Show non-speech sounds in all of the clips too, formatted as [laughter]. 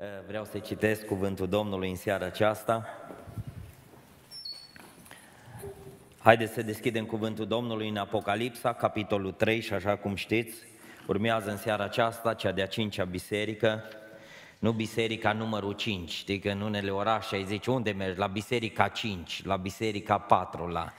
Eh, vreau să citesc cuvântul Domnului în seara aceasta. Haideți să deschidem cuvântul Domnului în Apocalipsa, capitolul 3 și așa cum știți, urmează în seara aceasta cea de-a cincea biserică, nu biserica numărul 5, știi că în unele orașe ai zice unde mergi, la biserica 5, la biserica 4, la...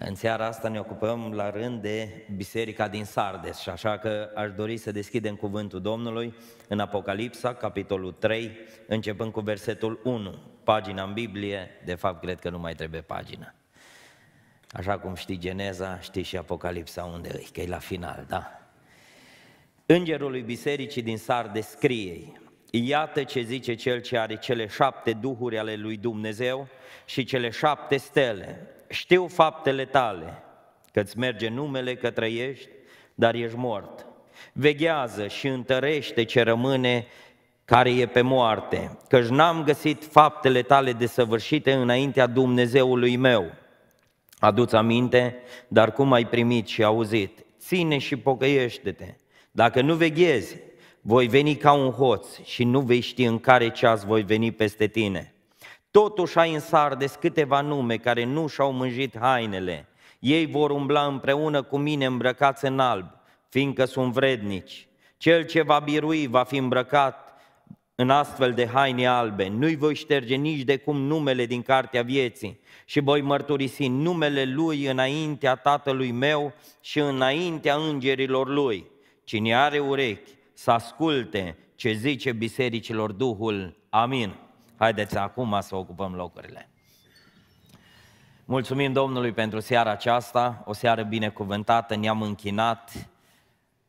În seara asta ne ocupăm la rând de Biserica din Sardes și așa că aș dori să deschidem cuvântul Domnului în Apocalipsa, capitolul 3, începând cu versetul 1, pagina în Biblie, de fapt cred că nu mai trebuie pagina. Așa cum știi Geneza, știi și Apocalipsa unde e, că e la final, da? Îngerului Bisericii din Sardes scrie: Iată ce zice cel ce are cele șapte duhuri ale lui Dumnezeu și cele șapte stele știu faptele tale, că-ți merge numele că trăiești, dar ești mort. Veghează și întărește ce rămâne care e pe moarte, căci n-am găsit faptele tale desăvârșite înaintea Dumnezeului meu. Aduți aminte, dar cum ai primit și auzit, ține și pocăiește-te. Dacă nu veghezi, voi veni ca un hoț și nu vei ști în care ceas voi veni peste tine. Totuși ai în Sardes câteva nume care nu și-au mânjit hainele. Ei vor umbla împreună cu mine îmbrăcați în alb, fiindcă sunt vrednici. Cel ce va birui va fi îmbrăcat în astfel de haine albe. Nu-i voi șterge nici de cum numele din cartea vieții și voi mărturisi numele lui înaintea tatălui meu și înaintea îngerilor lui. Cine are urechi, să asculte ce zice bisericilor Duhul. Amin. Haideți acum să ocupăm locurile. Mulțumim Domnului pentru seara aceasta, o seară binecuvântată, ne-am închinat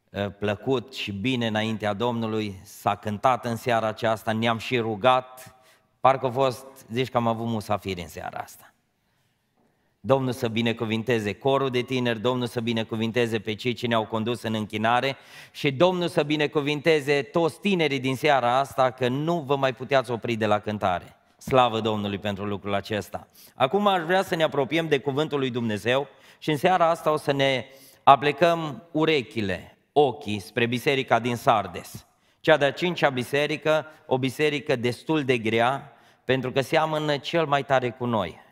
eh, plăcut și bine înaintea Domnului, s-a cântat în seara aceasta, ne-am și rugat, parcă a fost, zici că am avut musafiri în seara asta. Domnul să binecuvinteze corul de tineri, Domnul să binecuvinteze pe cei ce ne-au condus în închinare și Domnul să binecuvinteze toți tinerii din seara asta că nu vă mai puteați opri de la cântare. Slavă Domnului pentru lucrul acesta. Acum aș vrea să ne apropiem de cuvântul lui Dumnezeu și în seara asta o să ne aplecăm urechile, ochii spre biserica din Sardes. Cea de-a cincea biserică, o biserică destul de grea, pentru că seamănă cel mai tare cu noi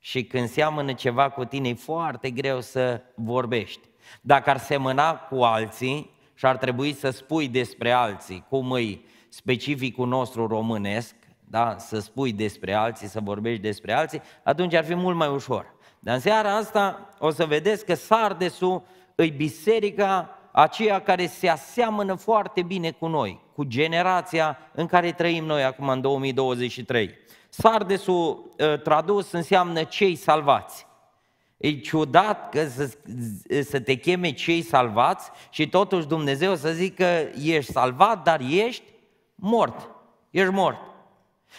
și când seamănă ceva cu tine, e foarte greu să vorbești. Dacă ar semăna cu alții și ar trebui să spui despre alții, cum îi specificul nostru românesc, da? să spui despre alții, să vorbești despre alții, atunci ar fi mult mai ușor. Dar în seara asta o să vedeți că Sardesul îi biserica aceea care se aseamănă foarte bine cu noi, cu generația în care trăim noi acum în 2023. Sardesul ă, tradus înseamnă cei salvați. E ciudat că să, să te cheme cei salvați și totuși Dumnezeu să zică ești salvat, dar ești mort. Ești mort.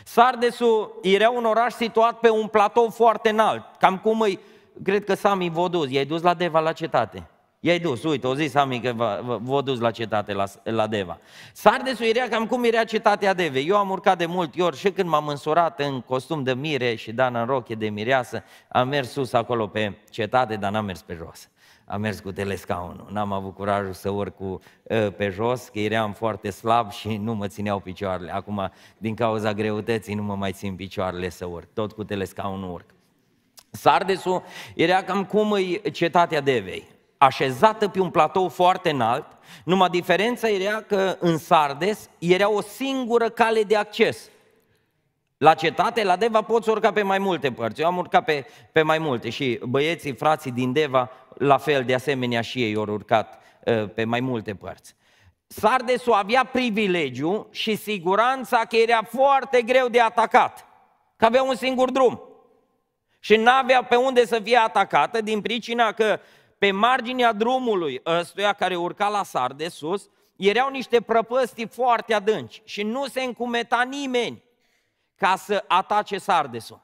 Sardesul era un oraș situat pe un platou foarte înalt, cam cum îi, cred că Sami Vodus, i-ai dus la Deva la cetate. I-ai dus, uite, o zis Sami că vă, vă dus la cetate, la, la Deva. Sardesul era cam cum era cetatea Deve. Eu am urcat de mult ori și când m-am însurat în costum de mire și Dana în roche de mireasă, am mers sus acolo pe cetate, dar n-am mers pe jos. Am mers cu telescaunul, n-am avut curajul să urc cu, ă, pe jos, că eram foarte slab și nu mă țineau picioarele. Acum, din cauza greutății, nu mă mai țin picioarele să urc, tot cu telescaunul urc. Sardesul era cam cum e cetatea Devei așezată pe un platou foarte înalt, numai diferența era că în Sardes era o singură cale de acces. La cetate, la Deva, poți urca pe mai multe părți. Eu am urcat pe, pe mai multe și băieții, frații din Deva, la fel, de asemenea și ei au urcat uh, pe mai multe părți. Sardesul avea privilegiu și siguranța că era foarte greu de atacat, că avea un singur drum. Și nu avea pe unde să fie atacată din pricina că pe marginea drumului ăstuia care urca la sar de sus, erau niște prăpăstii foarte adânci și nu se încumeta nimeni ca să atace sardesul.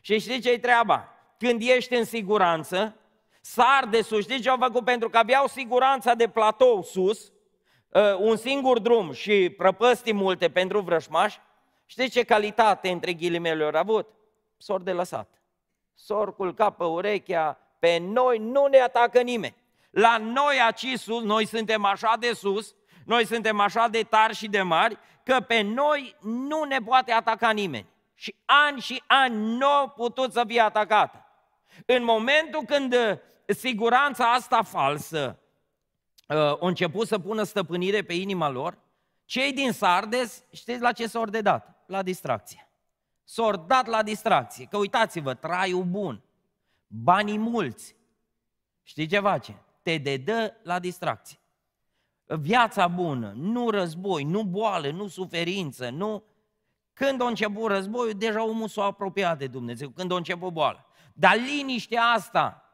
Și știi ce-i treaba? Când ești în siguranță, sardesul, știi ce au făcut? Pentru că aveau siguranța de platou sus, ă, un singur drum și prăpăstii multe pentru vrășmași, știi ce calitate între ghilimele au avut? s de lăsat. S-or culcat pe urechea, pe noi nu ne atacă nimeni. La noi aici sus, noi suntem așa de sus, noi suntem așa de tari și de mari, că pe noi nu ne poate ataca nimeni. Și ani și ani nu au putut să fie atacată. În momentul când uh, siguranța asta falsă uh, a început să pună stăpânire pe inima lor, cei din Sardes, știți la ce s-au ordedat? La distracție. S-au dat la distracție. Că uitați-vă, traiul bun, banii mulți. Știi ce face? Te dedă la distracție. Viața bună, nu război, nu boală, nu suferință, nu... Când a început războiul, deja omul s-a apropiat de Dumnezeu, când a început boala. Dar liniștea asta,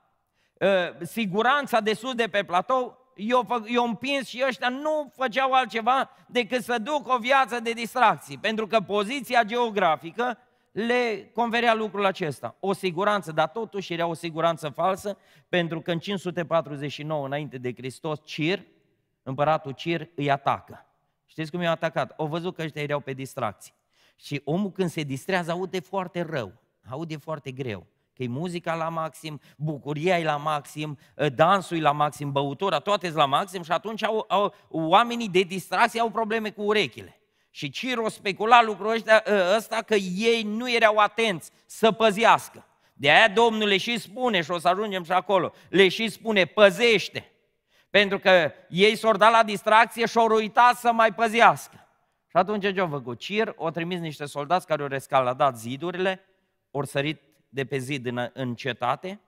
ă, siguranța de sus de pe platou, eu, eu împins și ăștia nu făceau altceva decât să duc o viață de distracții, pentru că poziția geografică le converea lucrul acesta. O siguranță, dar totuși era o siguranță falsă, pentru că în 549 înainte de Hristos, Cir, împăratul Cir, îi atacă. Știți cum i-a atacat? Au văzut că ăștia erau pe distracții. Și omul când se distrează aude foarte rău, aude foarte greu. Că e muzica la maxim, bucuria e la maxim, ă, dansul e la maxim, băutura, toate la maxim și atunci au, au, oamenii de distracție au probleme cu urechile. Și Ciro specula lucrul ăsta, ă, ăsta că ei nu erau atenți să păzească. De aia Domnul le și spune, și o să ajungem și acolo, le și spune, păzește. Pentru că ei s-au dat la distracție și au uitat să mai păzească. Și atunci ce au făcut? Cir o trimis niște soldați care au rescaladat zidurile, au sărit de pe zid în, în cetate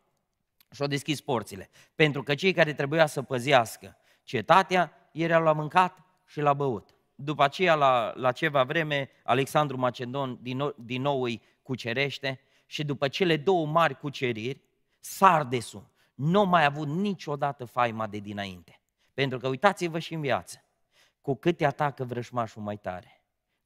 și au deschis porțile. Pentru că cei care trebuia să păzească cetatea, ei erau la mâncat și la băut după aceea, la, la ceva vreme, Alexandru Macedon din nou, din nou îi cucerește și după cele două mari cuceriri, Sardesul nu a mai avut niciodată faima de dinainte. Pentru că uitați-vă și în viață, cu cât te atacă vrășmașul mai tare,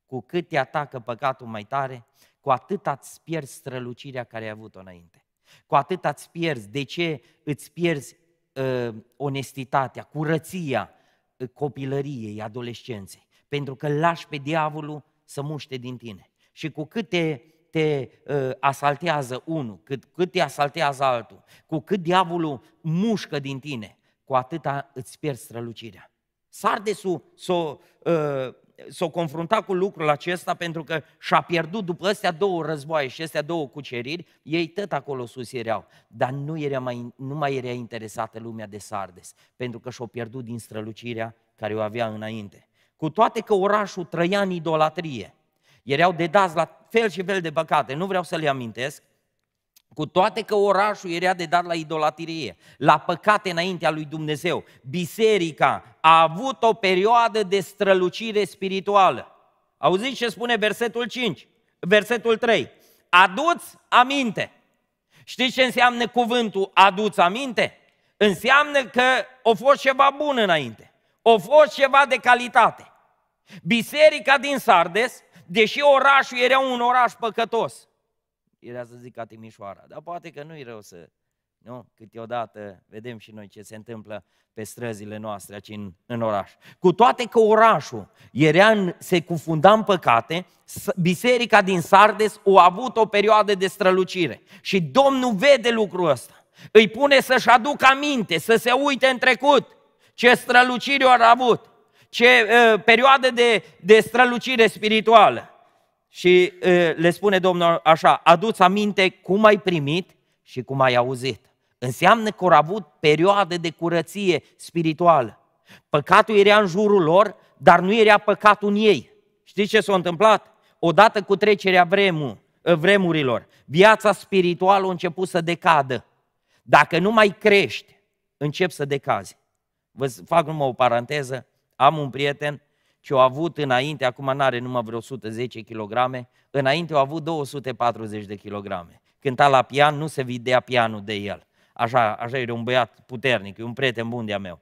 cu cât te atacă păcatul mai tare, cu atât ați pierzi strălucirea care ai avut-o înainte. Cu atât ați pierzi. De ce îți pierzi uh, onestitatea, curăția uh, copilăriei, adolescenței? pentru că lași pe diavolul să muște din tine. Și cu cât te, te uh, asaltează unul, cât, cât te asaltează altul, cu cât diavolul mușcă din tine, cu atâta îți pierzi strălucirea. Sardesul s-o, uh, s-o confrunta cu lucrul acesta pentru că și-a pierdut după astea două războaie și astea două cuceriri, ei tot acolo sus erau, dar nu, era mai, nu mai era interesată lumea de Sardes, pentru că și-o pierdut din strălucirea care o avea înainte. Cu toate că orașul trăia în idolatrie, erau dedați la fel și fel de păcate, nu vreau să le amintesc, cu toate că orașul era de dat la idolatrie, la păcate înaintea lui Dumnezeu, biserica a avut o perioadă de strălucire spirituală. Auziți ce spune versetul 5, versetul 3. Aduți aminte. Știți ce înseamnă cuvântul aduți aminte? Înseamnă că o fost ceva bun înainte, o fost ceva de calitate. Biserica din Sardes, deși orașul era un oraș păcătos, era să zic ca Timișoara, dar poate că nu-i rău să... Nu? Câteodată vedem și noi ce se întâmplă pe străzile noastre aici în, în oraș. Cu toate că orașul era în, se cufunda în păcate, biserica din Sardes a avut o perioadă de strălucire. Și Domnul vede lucrul ăsta. Îi pune să-și aducă aminte, să se uite în trecut ce strălucire au avut ce uh, perioadă de, de strălucire spirituală. Și uh, le spune Domnul așa, aduți aminte cum ai primit și cum ai auzit. Înseamnă că au avut perioade de curăție spirituală. Păcatul era în jurul lor, dar nu era păcatul în ei. Știți ce s-a întâmplat? Odată cu trecerea vremului, vremurilor, viața spirituală a început să decadă. Dacă nu mai crești, încep să decazi. Vă fac numai o paranteză. Am un prieten ce a avut înainte, acum nu are numai vreo 110 kg, înainte a avut 240 de kg. Cânta la pian, nu se videa pianul de el. Așa, așa era un băiat puternic, e un prieten bun de-a meu.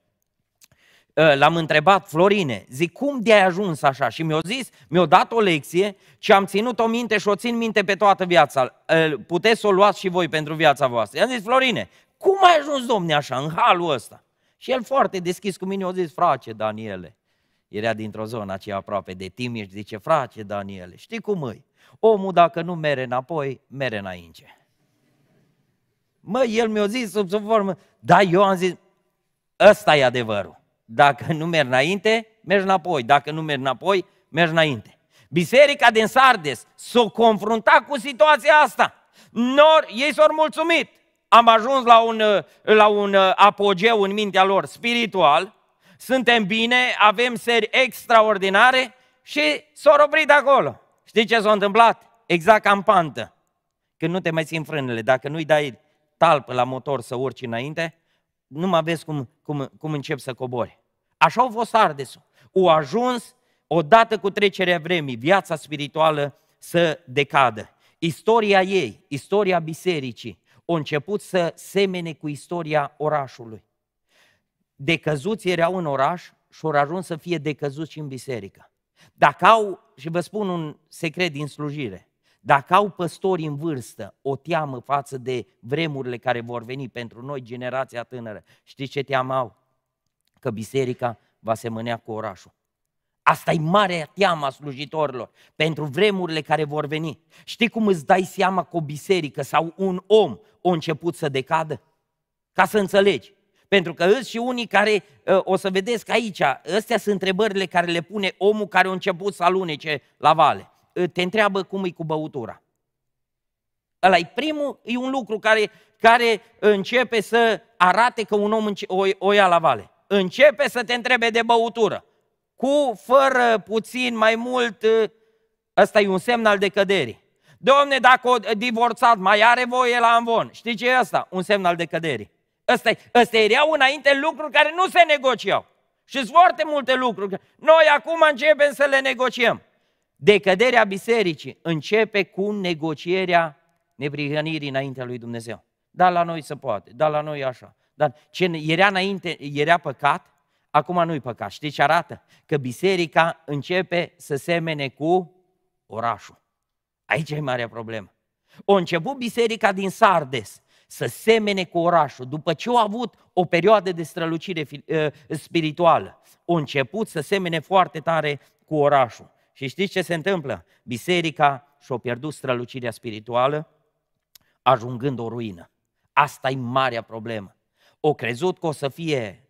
Ă, l-am întrebat, Florine, zic, cum de-ai ajuns așa? Și mi-a zis, mi-a dat o lecție și am ținut-o minte și o țin minte pe toată viața. Ă, puteți să o luați și voi pentru viața voastră. I-am zis, Florine, cum ai ajuns, domne, așa, în halul ăsta? Și el foarte deschis cu mine, o zis, frate Daniele, era dintr-o zonă aceea aproape de Timiș, zice, frate Daniele, știi cum e? Omul dacă nu mere înapoi, mere înainte. Mă, el mi-a zis sub, sub formă, da, eu am zis, ăsta e adevărul. Dacă nu mergi înainte, mergi înapoi. Dacă nu mergi înapoi, mergi înainte. Biserica din Sardes s-a confruntat cu situația asta. Nor, ei s-au mulțumit am ajuns la un, la un uh, apogeu în mintea lor spiritual, suntem bine, avem seri extraordinare și s-au oprit acolo. Știi ce s-a întâmplat? Exact ca în pantă. Când nu te mai țin frânele, dacă nu-i dai talpă la motor să urci înainte, nu mai vezi cum, cum, cum încep să cobori. Așa au fost Ardesul. O ajuns, odată cu trecerea vremii, viața spirituală să decadă. Istoria ei, istoria bisericii, au început să semene cu istoria orașului. Decăzuți erau în oraș și au ajuns să fie decăzuți și în biserică. Dacă au, și vă spun un secret din slujire, dacă au păstori în vârstă o teamă față de vremurile care vor veni pentru noi, generația tânără, știți ce teamă au? Că biserica va semănea cu orașul. Asta e marea teama slujitorilor pentru vremurile care vor veni. Știi cum îți dai seama că o biserică sau un om a început să decadă? Ca să înțelegi. Pentru că îți și unii care, uh, o să vedeți că aici, astea sunt întrebările care le pune omul care a început să alunece la vale. Uh, te întreabă cum e cu băutura. Ăla e primul, e un lucru care, care începe să arate că un om o, o ia la vale. Începe să te întrebe de băutură cu fără puțin mai mult, ă, ăsta e un semn al decăderii. Domne, dacă o divorțat mai are voie la amvon, știi ce e asta? Un semn al decăderii. Ăsta, ăsta erau înainte lucruri care nu se negociau. Și sunt foarte multe lucruri. Noi acum începem să le negociem. Decăderea bisericii începe cu negocierea neprihănirii înaintea lui Dumnezeu. Dar la noi se poate, Dar la noi așa. Dar ce era înainte, era păcat, acum nu-i păcat. Știți ce arată? Că biserica începe să semene cu orașul. Aici e marea problemă. O început biserica din Sardes să semene cu orașul. După ce au avut o perioadă de strălucire ă, spirituală, O început să semene foarte tare cu orașul. Și știți ce se întâmplă? Biserica și-a pierdut strălucirea spirituală, ajungând o ruină. Asta e marea problemă. O crezut că o să fie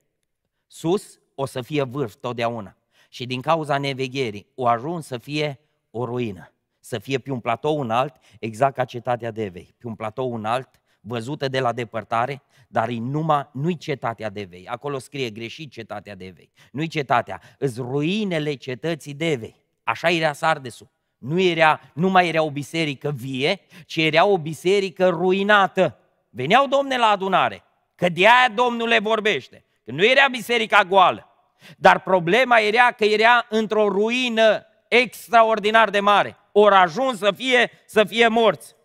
Sus o să fie vârf totdeauna. Și din cauza nevegherii o ajuns să fie o ruină. Să fie pe un platou înalt, exact ca cetatea de vei, Pe un platou înalt, văzută de la depărtare, dar e numai, nu-i cetatea de vei. Acolo scrie greșit cetatea de vei, Nu-i cetatea, îți ruinele cetății de vei. Așa era Sardesul. Nu, era, nu mai era o biserică vie, ci era o biserică ruinată. Veneau domne la adunare, că de aia Domnul le vorbește. Că nu era biserica goală. Dar problema era că era într-o ruină extraordinar de mare. Ori ajuns să fie, să fie morți.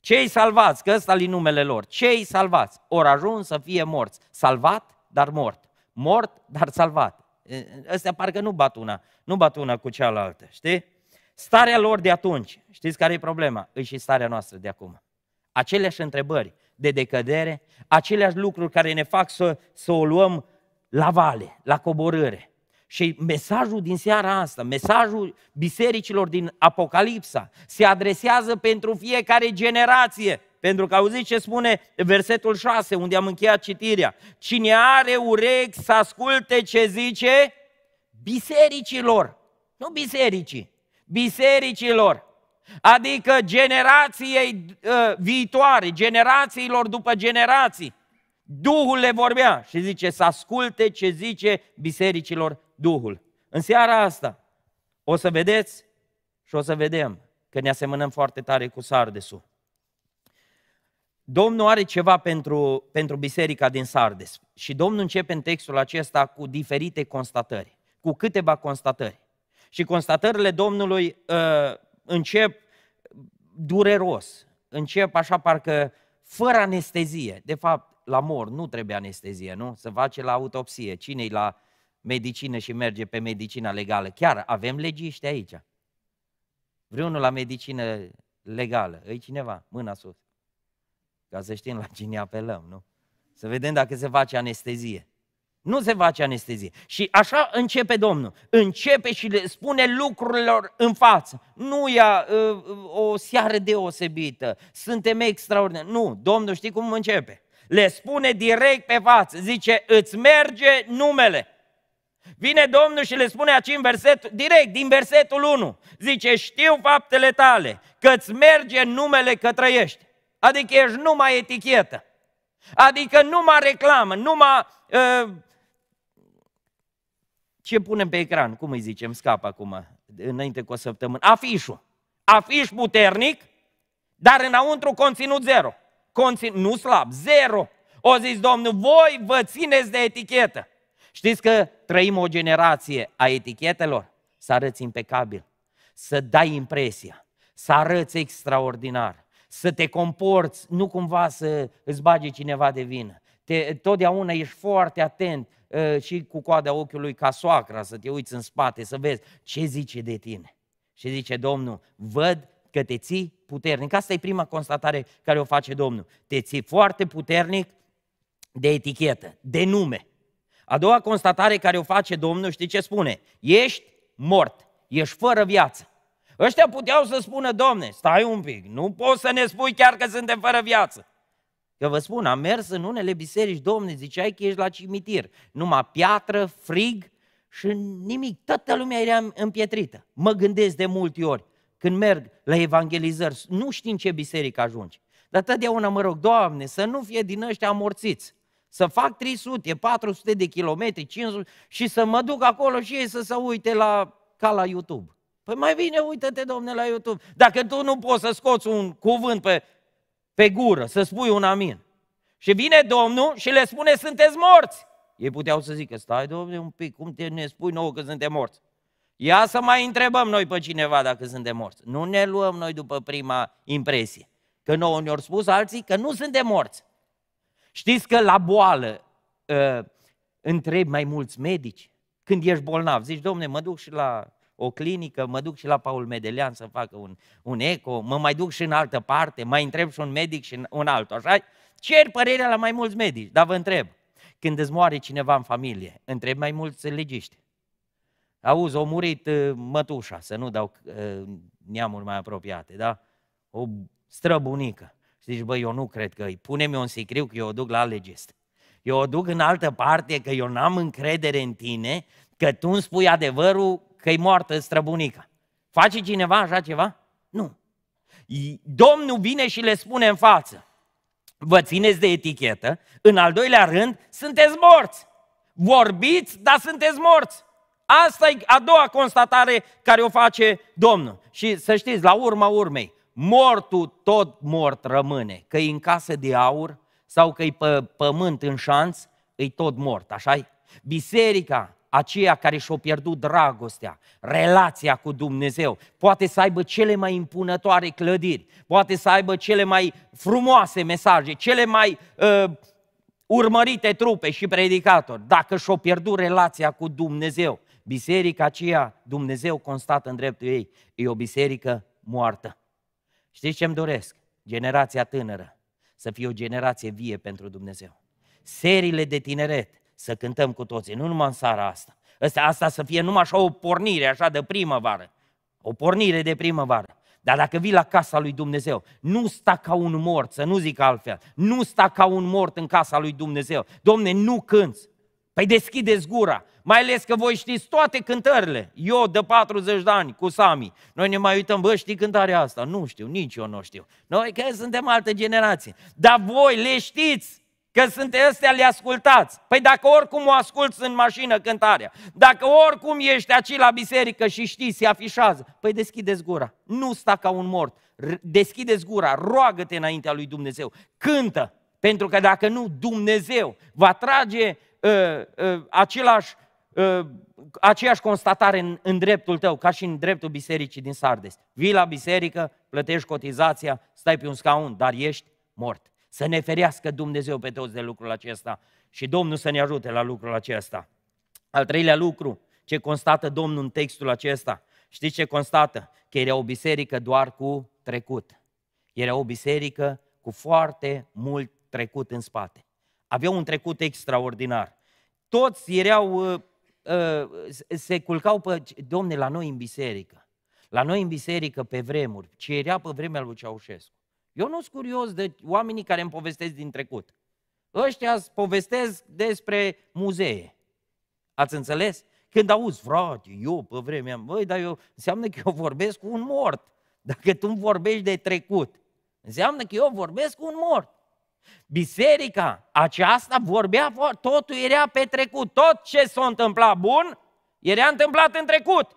Cei salvați, că ăsta li numele lor, cei salvați, ori ajuns să fie morți. Salvat, dar mort. Mort, dar salvat. Ăstea parcă nu bat una, nu bat una cu cealaltă, știi? Starea lor de atunci, știți care e problema? E și starea noastră de acum. Aceleași întrebări, de decădere, aceleași lucruri care ne fac să, să o luăm la vale, la coborâre. Și mesajul din seara asta, mesajul bisericilor din Apocalipsa, se adresează pentru fiecare generație. Pentru că auziți ce spune versetul 6, unde am încheiat citirea. Cine are urechi să asculte ce zice bisericilor, nu bisericii, bisericilor adică generației ă, viitoare, generațiilor după generații. Duhul le vorbea și zice să asculte ce zice bisericilor Duhul. În seara asta o să vedeți și o să vedem că ne asemănăm foarte tare cu Sardesul. Domnul are ceva pentru, pentru biserica din Sardes și Domnul începe în textul acesta cu diferite constatări, cu câteva constatări. Și constatările Domnului uh, încep dureros, încep așa parcă fără anestezie. De fapt, la mor nu trebuie anestezie, nu? Să face la autopsie. Cine-i la medicină și merge pe medicina legală? Chiar avem legiști aici. Vreunul la medicină legală. Îi cineva, mâna sus. Ca să știm la cine apelăm, nu? Să vedem dacă se face anestezie. Nu se face anestezie. Și așa începe Domnul. Începe și le spune lucrurilor în față. Nu ia uh, uh o seară deosebită, suntem extraordinari. Nu, Domnul știi cum începe. Le spune direct pe față, zice, îți merge numele. Vine Domnul și le spune aici în versetul, direct din versetul 1, zice, știu faptele tale, că îți merge numele că trăiești. Adică ești numai etichetă. Adică numai reclamă, numai uh, ce punem pe ecran? Cum îi zicem? Scap acum, înainte cu o săptămână. Afișul. Afiș puternic, dar înăuntru conținut zero. conținut nu slab, zero. O zis Domnul, voi vă țineți de etichetă. Știți că trăim o generație a etichetelor? Să arăți impecabil, să dai impresia, să arăți extraordinar, să te comporți, nu cumva să îți bage cineva de vină te, totdeauna ești foarte atent ă, și cu coada ochiului ca soacra, să te uiți în spate, să vezi ce zice de tine. Și zice Domnul, văd că te ții puternic. Asta e prima constatare care o face Domnul. Te ții foarte puternic de etichetă, de nume. A doua constatare care o face Domnul, știi ce spune? Ești mort, ești fără viață. Ăștia puteau să spună, Domne, stai un pic, nu poți să ne spui chiar că suntem fără viață. Eu vă spun, am mers în unele biserici, domne, ziceai că ești la cimitir. Numai piatră, frig și nimic. Toată lumea era împietrită. Mă gândesc de multe ori când merg la evangelizări, nu știu în ce biserică ajungi. Dar totdeauna mă rog, Doamne, să nu fie din ăștia amorțiți. Să fac 300, 400 de kilometri, 500 și să mă duc acolo și ei să se uite la, ca la YouTube. Păi mai bine uită-te, domne, la YouTube. Dacă tu nu poți să scoți un cuvânt pe pe gură, să spui un amin. Și vine Domnul și le spune, sunteți morți. Ei puteau să zică, stai domnule un pic, cum te ne spui nouă că suntem morți? Ia să mai întrebăm noi pe cineva dacă suntem morți. Nu ne luăm noi după prima impresie. Că nouă ne-au spus alții că nu suntem morți. Știți că la boală întreb ă, întrebi mai mulți medici. Când ești bolnav, zici, domne, mă duc și la o clinică, mă duc și la Paul Medelian să facă un, un eco, mă mai duc și în altă parte, mai întreb și un medic și un altul, așa? Cer părerea la mai mulți medici, dar vă întreb, când îți moare cineva în familie, întreb mai mulți legiști. Auzi, o murit uh, mătușa, să nu dau uh, neamuri mai apropiate, da? O străbunică. Și zici, bă, eu nu cred că îi punem eu un sicriu că eu o duc la legist. Eu o duc în altă parte că eu n-am încredere în tine, că tu îmi spui adevărul că e moartă străbunica. Face cineva așa ceva? Nu. Domnul vine și le spune în față, vă țineți de etichetă, în al doilea rând, sunteți morți. Vorbiți, dar sunteți morți. Asta e a doua constatare care o face Domnul. Și să știți, la urma urmei, mortul tot mort rămâne, că e în casă de aur sau că e pe pământ în șanț, e tot mort, așa -i? Biserica aceia care și-au pierdut dragostea, relația cu Dumnezeu, poate să aibă cele mai impunătoare clădiri, poate să aibă cele mai frumoase mesaje, cele mai uh, urmărite trupe și predicatori. Dacă și-au pierdut relația cu Dumnezeu, biserica aceea, Dumnezeu constată în dreptul ei, e o biserică moartă. Știți ce-mi doresc? Generația tânără să fie o generație vie pentru Dumnezeu. Serile de tineret să cântăm cu toții, nu numai în seara asta. Asta, asta să fie numai așa o pornire, așa de primăvară. O pornire de primăvară. Dar dacă vii la casa lui Dumnezeu, nu sta ca un mort, să nu zic altfel, nu sta ca un mort în casa lui Dumnezeu. Domne, nu cânți. Păi deschideți gura, mai ales că voi știți toate cântările. Eu de 40 de ani cu Sami, noi ne mai uităm, bă, știi cântarea asta? Nu știu, nici eu nu știu. Noi că suntem altă generație. Dar voi le știți. Că sunt este le ascultați. Păi dacă oricum o asculți în mașină cântarea, dacă oricum ești aici la biserică și știi, se afișează, păi deschideți gura. Nu sta ca un mort. Deschideți gura, roagă-te înaintea lui Dumnezeu. Cântă, pentru că dacă nu, Dumnezeu va trage uh, uh, același, uh, aceeași constatare în, în dreptul tău, ca și în dreptul bisericii din Sardes. Vii la biserică, plătești cotizația, stai pe un scaun, dar ești mort. Să ne ferească Dumnezeu pe toți de lucrul acesta și Domnul să ne ajute la lucrul acesta. Al treilea lucru, ce constată Domnul în textul acesta, știți ce constată? Că era o biserică doar cu trecut. Era o biserică cu foarte mult trecut în spate. Avea un trecut extraordinar. Toți erau, uh, uh, se culcau pe, domne, la noi în biserică. La noi în biserică, pe vremuri, ce era pe vremea lui Ceaușescu eu nu sunt curios de oamenii care îmi povestesc din trecut. Ăștia îți povestesc despre muzee. Ați înțeles? Când auzi, frate, eu pe vremea, băi, dar eu, înseamnă că eu vorbesc cu un mort. Dacă tu vorbești de trecut, înseamnă că eu vorbesc cu un mort. Biserica aceasta vorbea, totul era pe trecut. Tot ce s-a întâmplat bun, era întâmplat în trecut.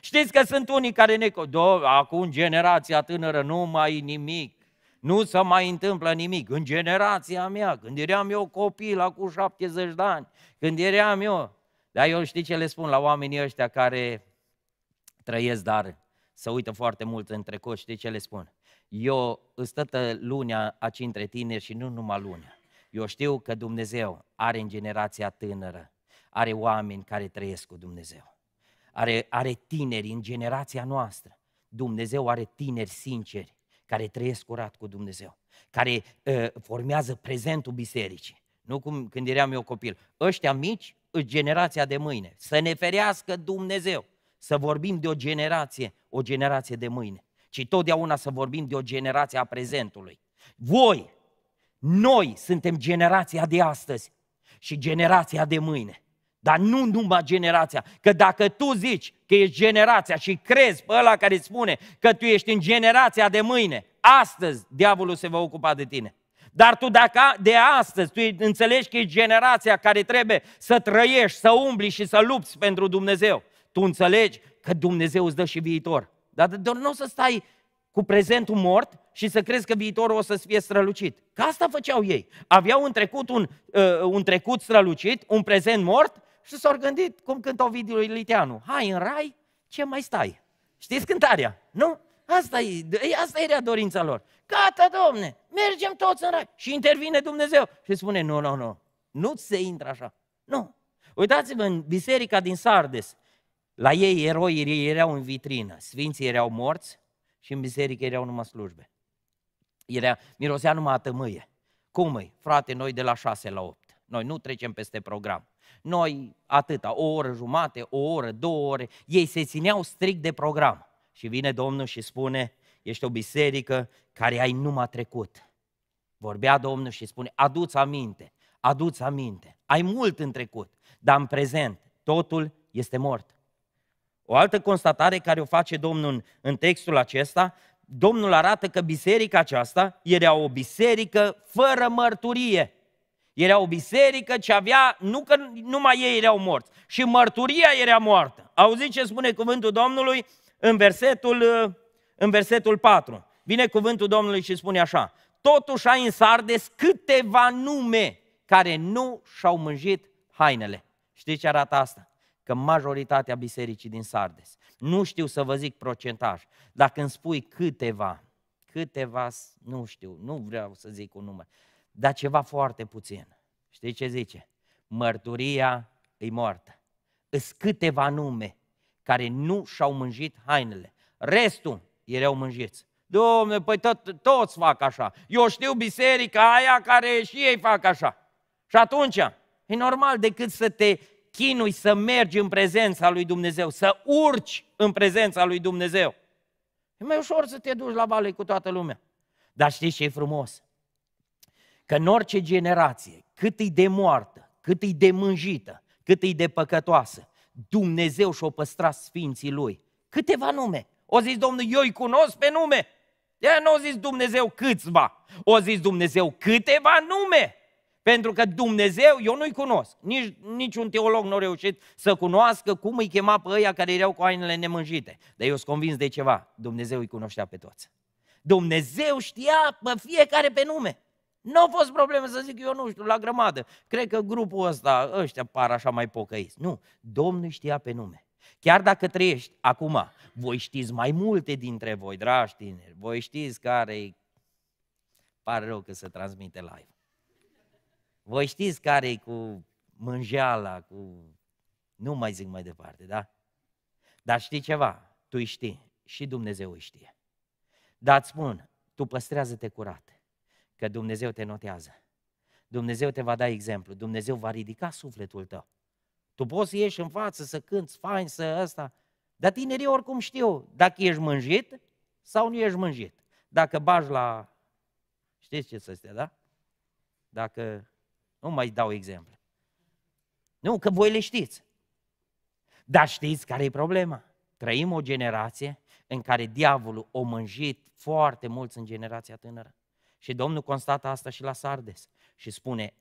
Știți că sunt unii care ne... Do, acum generația tânără nu mai nimic. Nu se mai întâmplă nimic. În generația mea, când eram eu copil, acum 70 de ani, când eram eu. Dar eu știi ce le spun la oamenii ăștia care trăiesc, dar se uită foarte mult în trecut, știi ce le spun? Eu stătă lunea aici între tineri și nu numai lunea. Eu știu că Dumnezeu are în generația tânără, are oameni care trăiesc cu Dumnezeu. Are, are tineri în generația noastră. Dumnezeu are tineri sinceri care trăiesc curat cu Dumnezeu, care uh, formează prezentul bisericii. Nu cum când eram eu copil. Ăștia mici, generația de mâine. Să ne ferească Dumnezeu să vorbim de o generație, o generație de mâine, ci totdeauna să vorbim de o generație a prezentului. Voi, noi suntem generația de astăzi și generația de mâine. Dar nu numai generația. Că dacă tu zici că ești generația și crezi pe ăla care îți spune că tu ești în generația de mâine, astăzi diavolul se va ocupa de tine. Dar tu dacă de astăzi tu înțelegi că e generația care trebuie să trăiești, să umbli și să lupți pentru Dumnezeu, tu înțelegi că Dumnezeu îți dă și viitor. Dar doar nu o să stai cu prezentul mort și să crezi că viitorul o să fie strălucit. Că asta făceau ei. Aveau un trecut un, uh, un trecut strălucit, un prezent mort și s-au gândit cum cântă Ovidiu Liteanu. Hai în rai, ce mai stai? Știți cântarea, nu? Asta, e, asta era dorința lor. Gata, domne, mergem toți în rai. Și intervine Dumnezeu și spune, nu, nu, nu, nu se intră așa. Nu. Uitați-vă în biserica din Sardes. La ei eroii erau în vitrină, sfinții erau morți și în biserică erau numai slujbe. Era, mirosea numai atămâie. Cum e? Frate, noi de la 6 la 8. Noi nu trecem peste program noi atâta, o oră jumate, o oră, două ore, ei se țineau strict de program. Și vine Domnul și spune, ești o biserică care ai numai trecut. Vorbea Domnul și spune, aduți aminte, aduți aminte, ai mult în trecut, dar în prezent totul este mort. O altă constatare care o face Domnul în textul acesta, Domnul arată că biserica aceasta era o biserică fără mărturie. Era o biserică ce avea, nu că numai ei erau morți, și mărturia era moartă. Auziți ce spune cuvântul Domnului în versetul, uh, în versetul 4. Vine cuvântul Domnului și spune așa, totuși ai în Sardes câteva nume care nu și-au mânjit hainele. Știți ce arată asta? Că majoritatea bisericii din Sardes, nu știu să vă zic procentaj, dacă îmi spui câteva, câteva, nu știu, nu vreau să zic un număr, dar ceva foarte puțin. Știi ce zice? Mărturia e moartă. Îs câteva nume care nu și-au mânjit hainele. Restul erau mânjiți. Domne, păi tot, toți fac așa. Eu știu biserica aia care și ei fac așa. Și atunci, e normal decât să te chinui să mergi în prezența lui Dumnezeu, să urci în prezența lui Dumnezeu. E mai ușor să te duci la vale cu toată lumea. Dar știi ce e frumos? că în orice generație, cât îi de moartă, cât îi de mânjită, cât îi de păcătoasă, Dumnezeu și-o păstra sfinții lui. Câteva nume. O zis Domnul, eu îi cunosc pe nume. De nu o zis Dumnezeu câțiva. O zis Dumnezeu câteva nume. Pentru că Dumnezeu, eu nu-i cunosc, nici, niciun teolog nu a reușit să cunoască cum îi chema pe ăia care erau cu ainele nemânjite. Dar eu sunt convins de ceva, Dumnezeu îi cunoștea pe toți. Dumnezeu știa pe fiecare pe nume. Nu au fost probleme să zic, eu nu știu, la grămadă. Cred că grupul ăsta, ăștia par așa mai pocăiți. Nu, Domnul știa pe nume. Chiar dacă trăiești acum, voi știți mai multe dintre voi, dragi tineri, voi știți care Pare rău că se transmite live. Voi știți care e cu mânjeala, cu... Nu mai zic mai departe, da? Dar știi ceva? Tu știi și Dumnezeu îi știe. Dar îți spun, tu păstrează-te curat că Dumnezeu te notează. Dumnezeu te va da exemplu, Dumnezeu va ridica sufletul tău. Tu poți să ieși în față, să cânți fain, să asta, dar tinerii oricum știu dacă ești mânjit sau nu ești mânjit. Dacă bagi la... Știți ce să stea, da? Dacă... Nu mai dau exemple. Nu, că voi le știți. Dar știți care e problema? Trăim o generație în care diavolul o mânjit foarte mulți în generația tânără. Și Domnul constată asta și la Sardes și spune,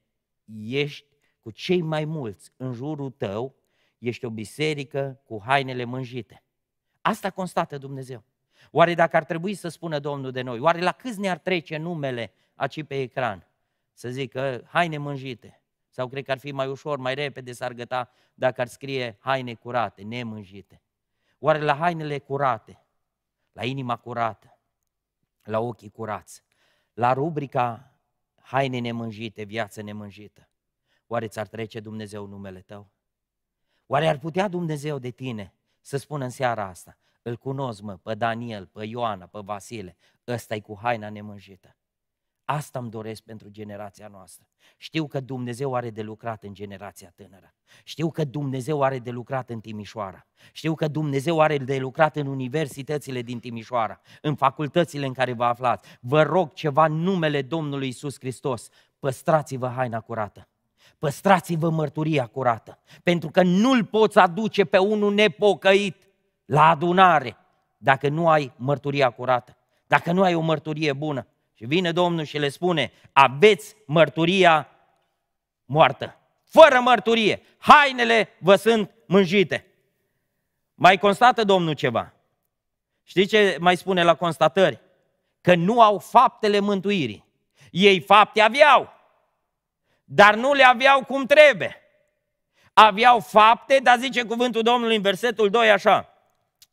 ești cu cei mai mulți în jurul tău, ești o biserică cu hainele mânjite. Asta constată Dumnezeu. Oare dacă ar trebui să spună Domnul de noi, oare la câți ne-ar trece numele aici pe ecran? Să zică haine mânjite. Sau cred că ar fi mai ușor, mai repede s-ar găta dacă ar scrie haine curate, nemânjite. Oare la hainele curate, la inima curată, la ochii curați, la rubrica haine nemânjite, viață nemânjită. Oare ți-ar trece Dumnezeu numele tău? Oare ar putea Dumnezeu de tine să spună în seara asta, îl cunosc mă, pe Daniel, pe Ioana, pe Vasile, ăsta e cu haina nemânjită. Asta îmi doresc pentru generația noastră. Știu că Dumnezeu are de lucrat în generația tânără. Știu că Dumnezeu are de lucrat în Timișoara. Știu că Dumnezeu are de lucrat în universitățile din Timișoara, în facultățile în care vă aflați. Vă rog ceva în numele Domnului Isus Hristos. Păstrați-vă haina curată. Păstrați-vă mărturia curată. Pentru că nu-l poți aduce pe unul nepocăit la adunare dacă nu ai mărturia curată, dacă nu ai o mărturie bună. Și vine Domnul și le spune, aveți mărturia moartă. Fără mărturie, hainele vă sunt mânjite. Mai constată Domnul ceva. Știți ce mai spune la constatări? Că nu au faptele mântuirii. Ei fapte aveau, dar nu le aveau cum trebuie. Aveau fapte, dar zice cuvântul Domnului în versetul 2 așa,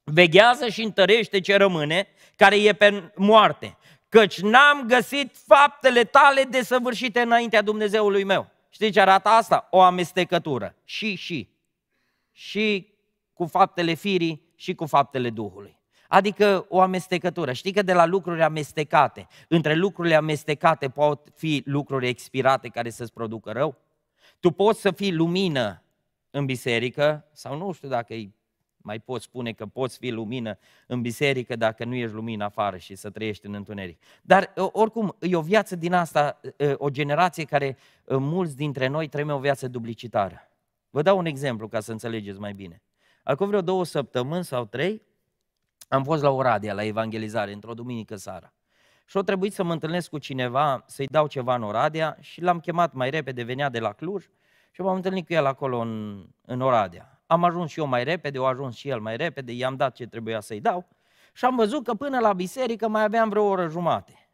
veghează și întărește ce rămâne, care e pe moarte, căci n-am găsit faptele tale desăvârșite înaintea Dumnezeului meu. Știi ce arată asta? O amestecătură. Și, și. Și cu faptele firii și cu faptele Duhului. Adică o amestecătură. Știi că de la lucruri amestecate, între lucrurile amestecate pot fi lucruri expirate care să-ți producă rău? Tu poți să fii lumină în biserică, sau nu știu dacă e mai poți spune că poți fi lumină în biserică dacă nu ești lumină afară și să trăiești în întuneric. Dar oricum, e o viață din asta, o generație care mulți dintre noi trăim o viață duplicitară. Vă dau un exemplu ca să înțelegeți mai bine. Acum vreo două săptămâni sau trei am fost la Oradea, la evangelizare, într-o duminică seara. Și o trebuit să mă întâlnesc cu cineva, să-i dau ceva în Oradea și l-am chemat mai repede, venea de la Cluj și m-am întâlnit cu el acolo în, în Oradea am ajuns și eu mai repede, o ajuns și el mai repede, i-am dat ce trebuia să-i dau și am văzut că până la biserică mai aveam vreo oră jumate,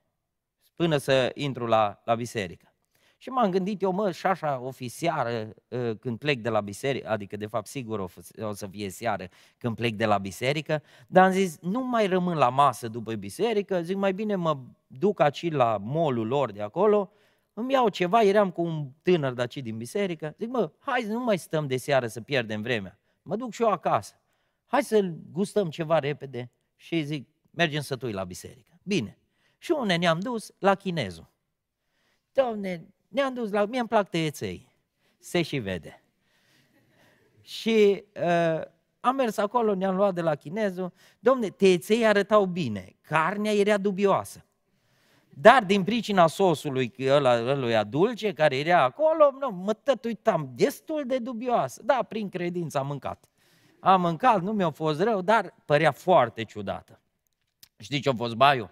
până să intru la, la biserică. Și m-am gândit eu, mă, și așa o fi seară ă, când plec de la biserică, adică de fapt sigur o, o să fie seară când plec de la biserică, dar am zis, nu mai rămân la masă după biserică, zic mai bine mă duc aci la molul lor de acolo îmi iau ceva, eram cu un tânăr de aici din biserică, zic, mă, hai nu mai stăm de seară să pierdem vremea. Mă duc și eu acasă. Hai să gustăm ceva repede și zic, mergem să tui la biserică. Bine. Și unde ne-am dus? La chinezul. Doamne, ne-am dus la... Mie îmi plac tăieței. Se și vede. Și uh, am mers acolo, ne-am luat de la chinezul. Domne, tăieței arătau bine. Carnea era dubioasă. Dar din pricina sosului ăla, ăluia dulce care era acolo, nu, mă tătuitam destul de dubioasă. Da, prin credință am mâncat. Am mâncat, nu mi-a fost rău, dar părea foarte ciudată. Știi ce-a fost baiu?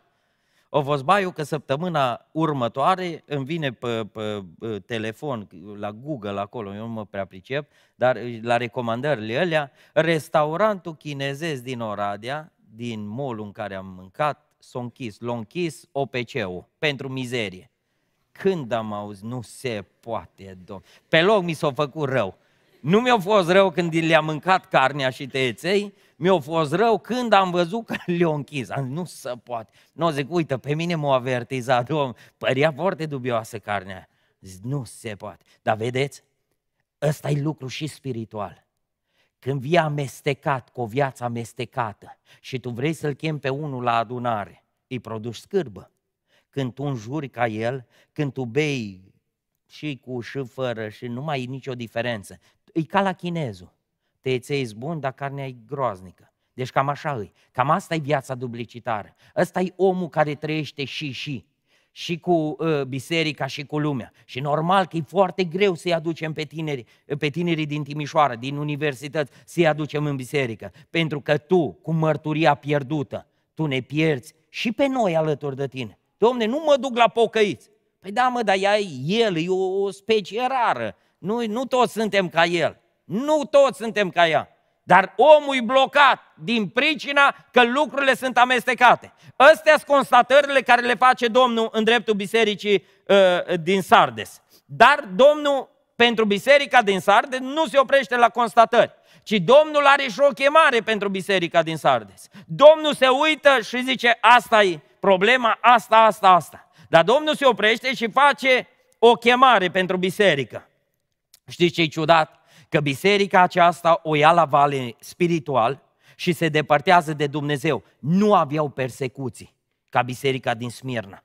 O fost baiu că săptămâna următoare îmi vine pe, pe, pe telefon, la Google acolo, eu nu mă prea pricep, dar la recomandările alea, restaurantul chinezesc din Oradea, din molul în care am mâncat, s-a închis, l-a închis OPC-ul pentru mizerie. Când am auzit, nu se poate, domn. Pe loc mi s-a făcut rău. Nu mi-a fost rău când le-a mâncat carnea și tăieței, mi-a fost rău când am văzut că [laughs] le-a închis. Am zis, nu se poate. Nu, zic, uite, pe mine m-a avertizat, domn. Părea foarte dubioasă carnea. Zic, nu se poate. Dar vedeți, ăsta e lucru și spiritual. Când vii amestecat cu o viață amestecată și tu vrei să-l chem pe unul la adunare, îi produci scârbă. Când tu înjuri ca el, când tu bei și cu și fără și nu mai e nicio diferență. E ca la chinezul. Tăieței bun, dar carnea e groaznică. Deci cam așa e. Cam asta e viața duplicitară. Ăsta e omul care trăiește și și și cu ă, biserica și cu lumea. Și normal că e foarte greu să-i aducem pe, tineri, pe tinerii din Timișoara, din universități, să-i aducem în biserică. Pentru că tu, cu mărturia pierdută, tu ne pierzi și pe noi alături de tine. Domne, nu mă duc la pocăiți. Păi da, mă, dar ea, el e o, o specie rară. Nu, nu toți suntem ca el. Nu toți suntem ca ea. Dar omul e blocat din pricina că lucrurile sunt amestecate. Astea sunt constatările care le face Domnul în dreptul bisericii uh, din Sardes. Dar Domnul pentru biserica din Sardes nu se oprește la constatări, ci Domnul are și o chemare pentru biserica din Sardes. Domnul se uită și zice, asta e problema, asta, asta, asta. Dar Domnul se oprește și face o chemare pentru biserică. Știți ce e ciudat? că biserica aceasta o ia la vale spiritual și se depărtează de Dumnezeu. Nu aveau persecuții ca biserica din Smirna.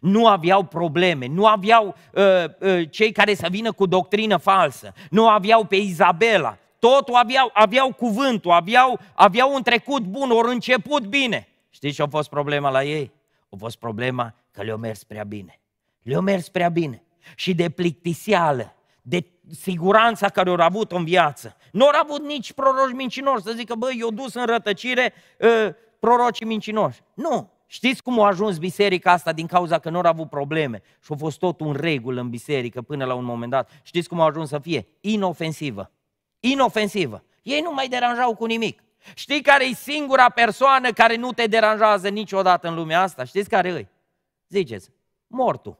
Nu aveau probleme, nu aveau uh, uh, cei care să vină cu doctrină falsă, nu aveau pe Izabela. Totul aveau, aveau cuvântul, aveau, aveau un trecut bun, ori început bine. Știți ce a fost problema la ei? A fost problema că le au mers prea bine. le au mers prea bine. Și de plictiseală, de siguranța care au avut în viață. Nu au avut nici proroci mincinoși să zică, băi, eu dus în rătăcire uh, prorocii mincinoși. Nu. Știți cum a ajuns biserica asta din cauza că nu au avut probleme și a fost tot un regulă în biserică până la un moment dat. Știți cum a ajuns să fie? Inofensivă. Inofensivă. Ei nu mai deranjau cu nimic. Știi care e singura persoană care nu te deranjează niciodată în lumea asta? Știți care e? Ziceți, mortul.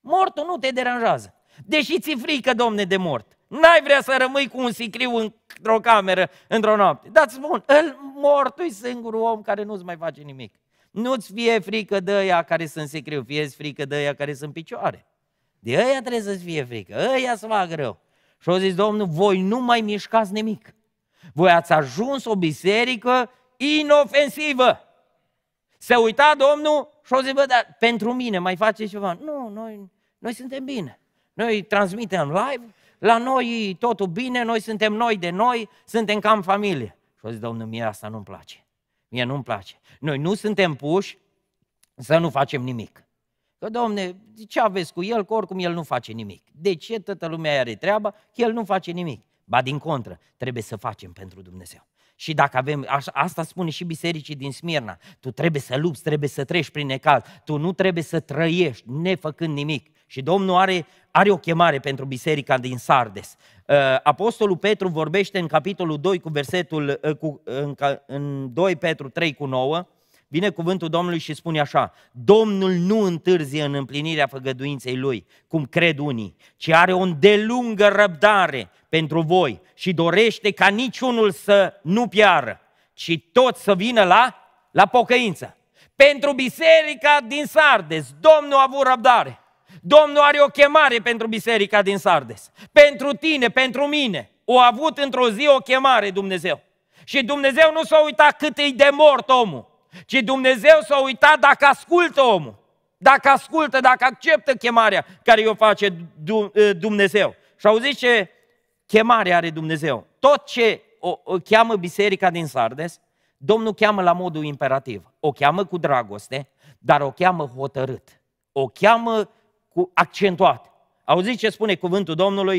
Mortul nu te deranjează. Deși ți frică, domne, de mort. N-ai vrea să rămâi cu un sicriu într-o cameră, într-o noapte. Dar spun, îl mortul e singurul om care nu-ți mai face nimic. Nu-ți fie frică de ăia care sunt sicriu, fie frică de ăia care sunt picioare. De ăia trebuie să-ți fie frică, ăia să fac rău. Și au zis, Domnul, voi nu mai mișcați nimic. Voi ați ajuns o biserică inofensivă. Se uita Domnul și au zis, bă, dar pentru mine mai face ceva. Nu, noi, noi suntem bine. Noi transmitem live, la noi totul bine, noi suntem noi de noi, suntem cam familie. Și o zis, domnul, mie asta nu-mi place. Mie nu-mi place. Noi nu suntem puși să nu facem nimic. Că, domne, ce aveți cu el, că oricum el nu face nimic. De ce toată lumea are treaba? El nu face nimic. Ba din contră, trebuie să facem pentru Dumnezeu. Și dacă avem, asta spune și bisericii din Smirna, tu trebuie să lupți, trebuie să treci prin necaz, tu nu trebuie să trăiești nefăcând nimic. Și Domnul are, are o chemare pentru biserica din Sardes. Uh, Apostolul Petru vorbește în capitolul 2 cu versetul, uh, cu, în, în 2 Petru 3 cu 9, Vine cuvântul Domnului și spune așa, Domnul nu întârzie în împlinirea făgăduinței Lui, cum cred unii, ci are o îndelungă răbdare pentru voi și dorește ca niciunul să nu piară, ci tot să vină la, la pocăință. Pentru biserica din Sardes, Domnul a avut răbdare. Domnul are o chemare pentru biserica din Sardes. Pentru tine, pentru mine. O a avut într-o zi o chemare Dumnezeu. Și Dumnezeu nu s-a uitat cât îi de mort omul, ci Dumnezeu s-a uitat dacă ascultă omul. Dacă ascultă, dacă acceptă chemarea care o face Dumnezeu. Și zis ce chemare are Dumnezeu. Tot ce o, o cheamă biserica din Sardes, Domnul cheamă la modul imperativ. O cheamă cu dragoste, dar o cheamă hotărât. O cheamă cu accentuat. Auziți ce spune cuvântul Domnului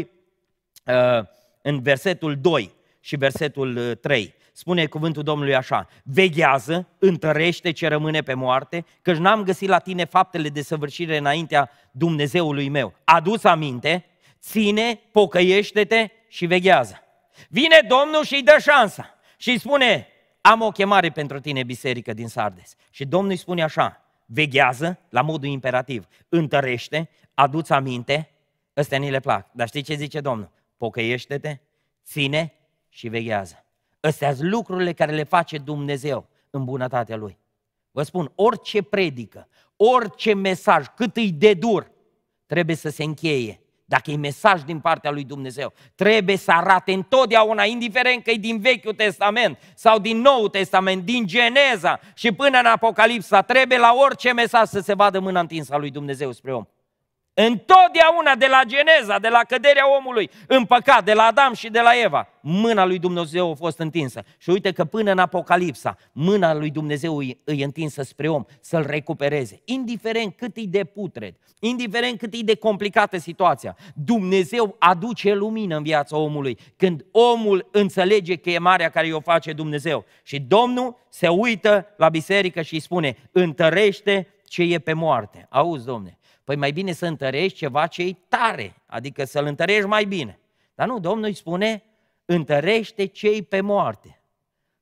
uh, în versetul 2 și versetul 3. Uh, spune cuvântul Domnului așa, veghează, întărește ce rămâne pe moarte, căci n-am găsit la tine faptele de săvârșire înaintea Dumnezeului meu. Adus aminte, ține, pocăiește-te și veghează. Vine Domnul și îi dă șansa și îi spune, am o chemare pentru tine, biserică din Sardes. Și Domnul îi spune așa, veghează la modul imperativ, întărește, aduți aminte, ăstea ni le plac. Dar știi ce zice Domnul? Pocăiește-te, ține și veghează. Ăstea sunt lucrurile care le face Dumnezeu în bunătatea Lui. Vă spun, orice predică, orice mesaj, cât îi de dur, trebuie să se încheie dacă e mesaj din partea lui Dumnezeu, trebuie să arate întotdeauna, indiferent că e din Vechiul Testament sau din Noul Testament, din Geneza și până în Apocalipsa, trebuie la orice mesaj să se vadă mâna întinsă a lui Dumnezeu spre om. Întotdeauna de la geneza, de la căderea omului în păcat, de la Adam și de la Eva, mâna lui Dumnezeu a fost întinsă. Și uite că până în Apocalipsa, mâna lui Dumnezeu îi, întinsă spre om să-l recupereze. Indiferent cât e de putred, indiferent cât e de complicată situația, Dumnezeu aduce lumină în viața omului când omul înțelege că e marea care o face Dumnezeu. Și Domnul se uită la biserică și îi spune, întărește ce e pe moarte. Auzi, domne, Păi mai bine să întărești ceva ce e tare, adică să-l întărești mai bine. Dar nu, Domnul îi spune, întărește cei pe moarte.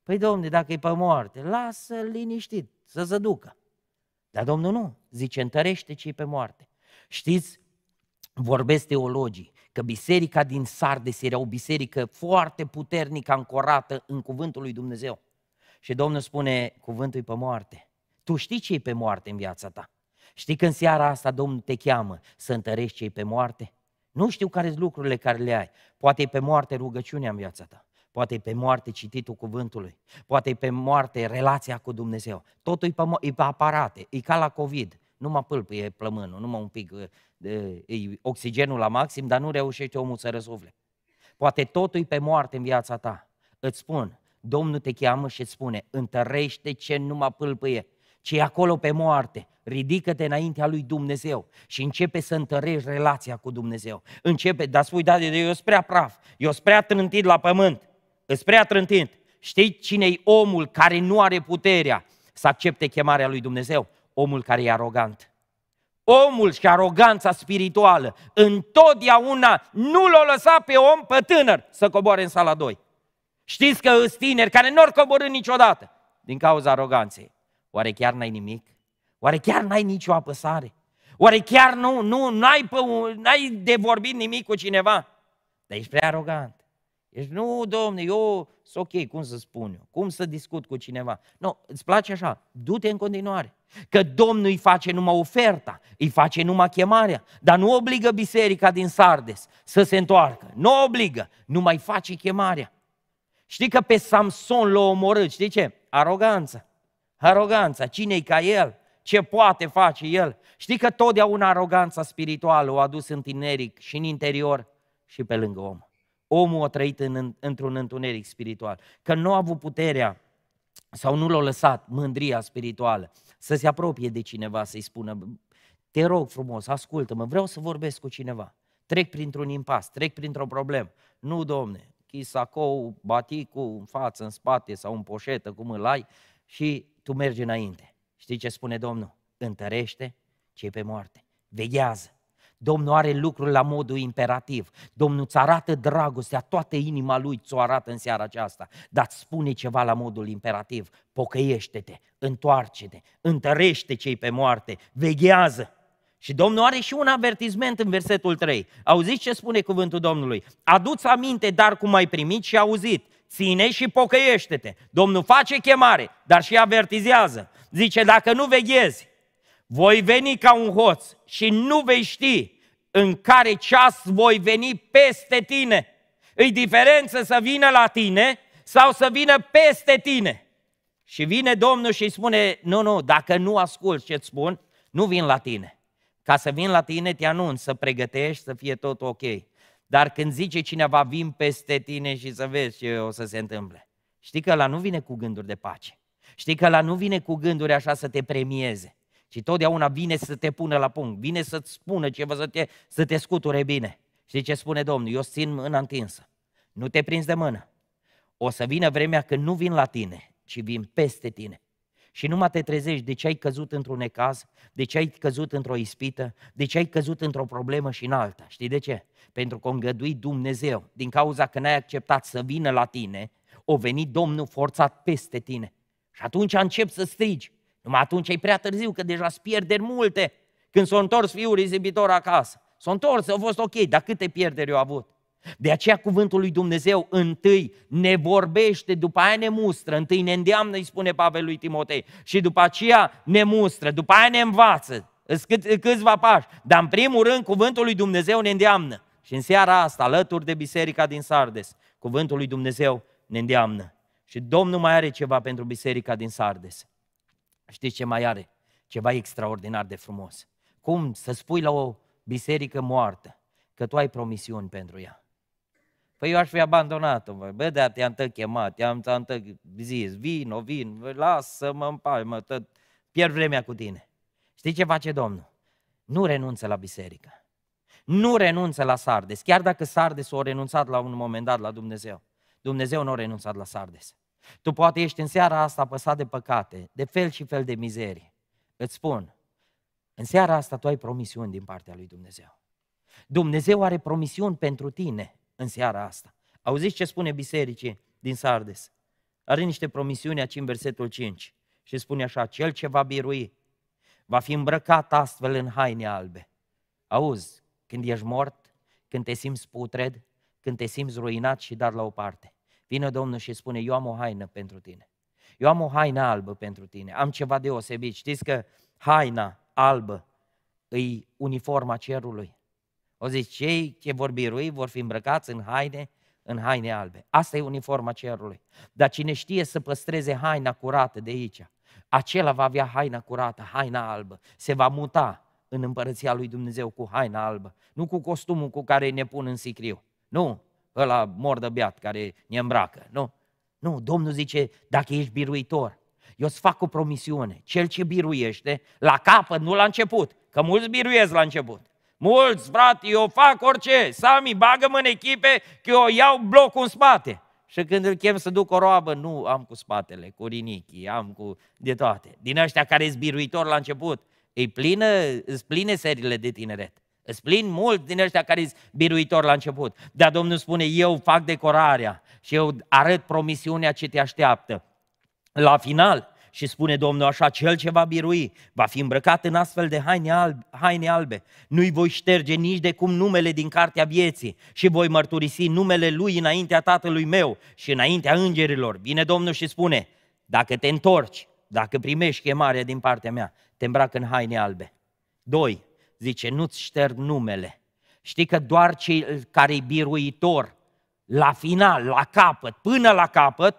Păi, Domnul, dacă e pe moarte, lasă-l liniștit, să se ducă. Dar Domnul nu, zice, întărește cei pe moarte. Știți, vorbesc teologii, că biserica din Sardes era o biserică foarte puternică, ancorată în cuvântul lui Dumnezeu. Și Domnul spune, cuvântul e pe moarte. Tu știi ce e pe moarte în viața ta. Știi că în seara asta Domnul te cheamă să întărești cei pe moarte? Nu știu care sunt lucrurile care le ai. Poate e pe moarte rugăciunea în viața ta. Poate e pe moarte cititul cuvântului. Poate e pe moarte relația cu Dumnezeu. Totul e pe, e pe aparate. E ca la COVID. Nu mă pâlpâie plămânul, mă un pic e, e oxigenul la maxim, dar nu reușește omul să răsufle. Poate totul e pe moarte în viața ta. Îți spun, Domnul te cheamă și îți spune, întărește ce nu mă pâlpâie ce e acolo pe moarte. Ridică-te înaintea lui Dumnezeu și începe să întărești relația cu Dumnezeu. Începe, dar spui, da, eu sunt prea praf, eu sunt prea trântit la pământ, sunt prea trântit. Știi cine e omul care nu are puterea să accepte chemarea lui Dumnezeu? Omul care e arogant. Omul și aroganța spirituală întotdeauna nu l a lăsat pe om, pe tânăr, să coboare în sala 2. Știți că sunt tineri care nu ori coborâ niciodată din cauza aroganței. Oare chiar n-ai nimic? Oare chiar n-ai nicio apăsare? Oare chiar nu, nu, n-ai, n-ai de vorbit nimic cu cineva? Dar ești prea arogant. Ești, nu, domne, eu sunt ok, cum să spun eu, cum să discut cu cineva. Nu, îți place așa, du-te în continuare. Că Domnul îi face numai oferta, îi face numai chemarea, dar nu obligă biserica din Sardes să se întoarcă. Nu obligă, nu mai face chemarea. Știi că pe Samson l-a omorât, știi ce? Aroganță. Aroganța, cine-i ca el? Ce poate face el? Știi că totdeauna aroganța spirituală o adus în tineric și în interior și pe lângă om. Omul a trăit în, într-un întuneric spiritual. Că nu a avut puterea sau nu l-a lăsat mândria spirituală să se apropie de cineva, să-i spună, te rog frumos, ascultă-mă, vreau să vorbesc cu cineva. Trec printr-un impas, trec printr-o problemă. Nu, domne, chisacou, baticul în față, în spate sau în poșetă, cum îl ai, și tu mergi înainte. Știi ce spune Domnul? Întărește cei pe moarte. Veghează. Domnul are lucruri la modul imperativ. Domnul îți arată dragostea, toată inima lui ți-o arată în seara aceasta, dar îți spune ceva la modul imperativ. Pocăiește-te, întoarce-te, întărește cei pe moarte, veghează. Și Domnul are și un avertisment în versetul 3. Auziți ce spune cuvântul Domnului? Aduți aminte dar cum ai primit și auzit ține și pocăiește-te. Domnul face chemare, dar și avertizează. Zice, dacă nu veghezi, voi veni ca un hoț și nu vei ști în care ceas voi veni peste tine. Îi diferență să vină la tine sau să vină peste tine. Și vine Domnul și spune, nu, nu, dacă nu ascult ce-ți spun, nu vin la tine. Ca să vin la tine, te anunț să pregătești să fie tot ok. Dar când zice cineva, vin peste tine și să vezi ce o să se întâmple. Știi că la nu vine cu gânduri de pace. Știi că la nu vine cu gânduri așa să te premieze. Și totdeauna vine să te pună la punct, vine să-ți spună ceva, să te, să te scuture bine. Știi ce spune Domnul? Eu țin mâna întinsă. Nu te prinzi de mână. O să vină vremea când nu vin la tine, ci vin peste tine și numai te trezești de ce ai căzut într-un necaz, de ce ai căzut într-o ispită, de ce ai căzut într-o problemă și în alta. Știi de ce? Pentru că o îngădui Dumnezeu, din cauza că n-ai acceptat să vină la tine, o venit Domnul forțat peste tine. Și atunci încep să strigi. Numai atunci e prea târziu, că deja îți pierderi multe. Când s-a o întors fiul izibitor acasă, s-a s-o întors, a fost ok, dar câte pierderi au avut? De aceea cuvântul lui Dumnezeu întâi ne vorbește, după aia ne mustră, întâi ne îndeamnă, îi spune Pavel lui Timotei, și după aceea ne mustră, după aia ne învață, cât, câțiva pași. Dar în primul rând cuvântul lui Dumnezeu ne îndeamnă. Și în seara asta, alături de biserica din Sardes, cuvântul lui Dumnezeu ne îndeamnă. Și Domnul mai are ceva pentru biserica din Sardes. Știți ce mai are? Ceva extraordinar de frumos. Cum să spui la o biserică moartă că tu ai promisiuni pentru ea? Păi eu aș fi abandonat-o, bă, bă dar te-am tot chemat, te-am tot zis, vin, o vin, lasă-mă în mă, tot, pierd vremea cu tine. Știi ce face Domnul? Nu renunță la biserică. Nu renunță la Sardes, chiar dacă Sardes s-a renunțat la un moment dat la Dumnezeu. Dumnezeu nu a renunțat la Sardes. Tu poate ești în seara asta apăsat de păcate, de fel și fel de mizerie. Îți spun, în seara asta tu ai promisiuni din partea lui Dumnezeu. Dumnezeu are promisiuni pentru tine în seara asta. Auziți ce spune bisericii din Sardes? Are niște promisiuni aici în versetul 5 și spune așa, cel ce va birui va fi îmbrăcat astfel în haine albe. Auzi, când ești mort, când te simți putred, când te simți ruinat și dat la o parte, vine Domnul și spune, eu am o haină pentru tine. Eu am o haină albă pentru tine, am ceva deosebit. Știți că haina albă îi uniforma cerului. O zici, cei ce vor birui vor fi îmbrăcați în haine, în haine albe. Asta e uniforma cerului. Dar cine știe să păstreze haina curată de aici, acela va avea haina curată, haina albă, se va muta în împărăția lui Dumnezeu cu haina albă, nu cu costumul cu care ne pun în sicriu, nu ăla mor beat care ne îmbracă, nu. Nu, Domnul zice, dacă ești biruitor, eu îți fac o promisiune, cel ce biruiește, la capăt, nu la început, că mulți biruiesc la început, Mulți, frate, eu fac orice. Sami, bagă-mă în echipe că eu iau blocul în spate. Și când îl chem să duc o roabă, nu am cu spatele, cu rinichii, am cu de toate. Din ăștia care e biruitor la început, îi plină, îți pline serile de tineret. Îți plin mult din ăștia care e biruitor la început. Dar Domnul spune, eu fac decorarea și eu arăt promisiunea ce te așteaptă. La final, și spune Domnul așa, cel ce va birui va fi îmbrăcat în astfel de haine, albe, haine albe. Nu-i voi șterge nici de cum numele din cartea vieții și voi mărturisi numele lui înaintea tatălui meu și înaintea îngerilor. Vine Domnul și spune, dacă te întorci, dacă primești chemarea din partea mea, te îmbrac în haine albe. Doi, Zice, nu-ți șterg numele. Știi că doar cel care i biruitor, la final, la capăt, până la capăt,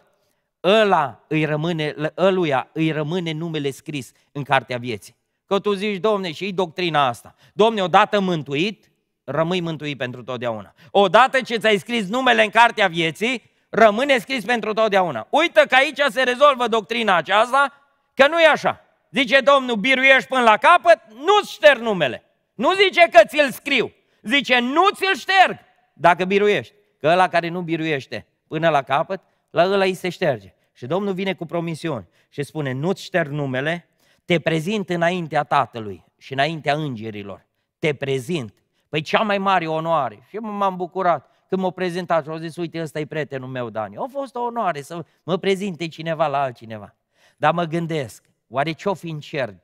ăla îi rămâne, ăluia îi rămâne numele scris în cartea vieții. Că tu zici, domne, și doctrina asta. Domne, odată mântuit, rămâi mântuit pentru totdeauna. Odată ce ți-ai scris numele în cartea vieții, rămâne scris pentru totdeauna. Uită că aici se rezolvă doctrina aceasta, că nu e așa. Zice Domnul, biruiești până la capăt, nu-ți șterg numele. Nu zice că ți-l scriu. Zice, nu ți-l șterg dacă biruiești. Că ăla care nu biruiește până la capăt, la ăla îi se șterge. Și Domnul vine cu promisiuni și spune, nu-ți șterg numele, te prezint înaintea Tatălui și înaintea îngerilor. Te prezint. Păi cea mai mare onoare. Și m-am bucurat când m-au prezentat și au zis, uite, ăsta e prietenul meu, Dani. A fost o onoare să mă prezinte cineva la altcineva. Dar mă gândesc, oare ce-o fi în cer?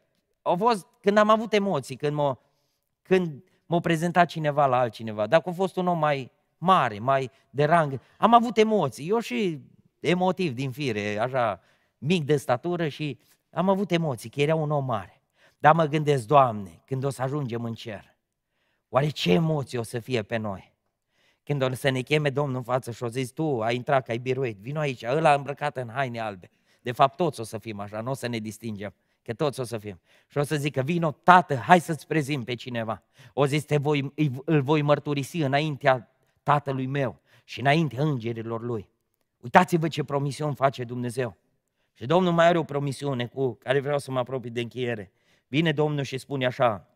A fost când am avut emoții, când m-a, când m-a prezentat cineva la altcineva. Dacă a fost un om mai mare, mai de rang, am avut emoții. Eu și emotiv din fire, așa mic de statură și am avut emoții, că era un om mare. Dar mă gândesc, Doamne, când o să ajungem în cer, oare ce emoții o să fie pe noi? Când o să ne cheme Domnul în față și o zici, tu ai intrat că ai biruit, vino aici, ăla îmbrăcat în haine albe. De fapt, toți o să fim așa, nu o să ne distingem că toți o să fim. Și o să zică, vino, tată, hai să-ți prezint pe cineva. O zis, te voi, îl voi mărturisi înaintea tatălui meu și înaintea îngerilor lui. Uitați-vă ce promisiuni face Dumnezeu. Și Domnul mai are o promisiune cu care vreau să mă apropii de încheiere. Vine Domnul și spune așa,